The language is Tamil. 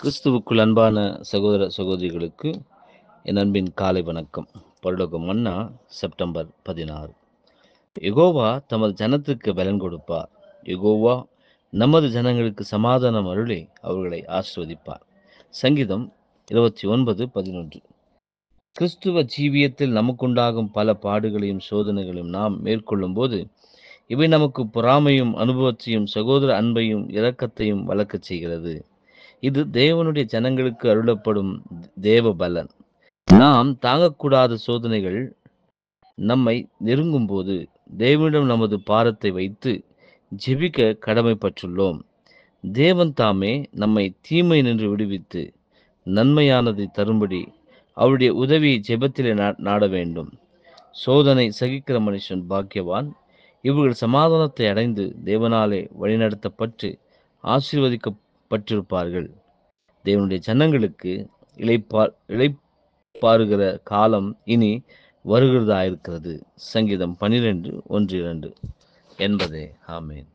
கிறிஸ்துவுக்குள் அன்பான சகோதர சகோதரிகளுக்கு என் அன்பின் காலை வணக்கம் பருடகம் மன்னா செப்டம்பர் பதினாறு எகோவா தமது ஜனத்துக்கு பலன் கொடுப்பார் எகோவா நமது ஜனங்களுக்கு சமாதானம் அருளி அவர்களை ஆஸ்வதிப்பார் சங்கீதம் இருபத்தி ஒன்பது பதினொன்று கிறிஸ்துவ ஜீவியத்தில் நமக்குண்டாகும் பல பாடுகளையும் சோதனைகளையும் நாம் மேற்கொள்ளும் போது இவை நமக்கு பொறாமையும் அனுபவத்தையும் சகோதர அன்பையும் இரக்கத்தையும் வளர்க்கச் செய்கிறது இது தேவனுடைய ஜனங்களுக்கு அருளப்படும் தேவ பலன் நாம் தாங்கக்கூடாத சோதனைகள் நம்மை நெருங்கும் போது தேவனிடம் நமது பாரத்தை வைத்து ஜெபிக்க கடமைப்பட்டுள்ளோம் தேவன் தாமே நம்மை தீமை நின்று விடுவித்து நன்மையானதை தரும்படி அவருடைய உதவியை ஜெபத்திலே நாட வேண்டும் சோதனை சகிக்கிற மனுஷன் பாக்கியவான் இவர்கள் சமாதானத்தை அடைந்து தேவனாலே வழிநடத்தப்பட்டு ஆசீர்வதிக்க பற்றிருப்பார்கள் தேவனுடைய சன்னங்களுக்கு இழைப்பா இழைப்பாருகிற காலம் இனி வருகிறதா இருக்கிறது சங்கீதம் பன்னிரெண்டு ஒன்று இரண்டு என்பதே ஆமேன்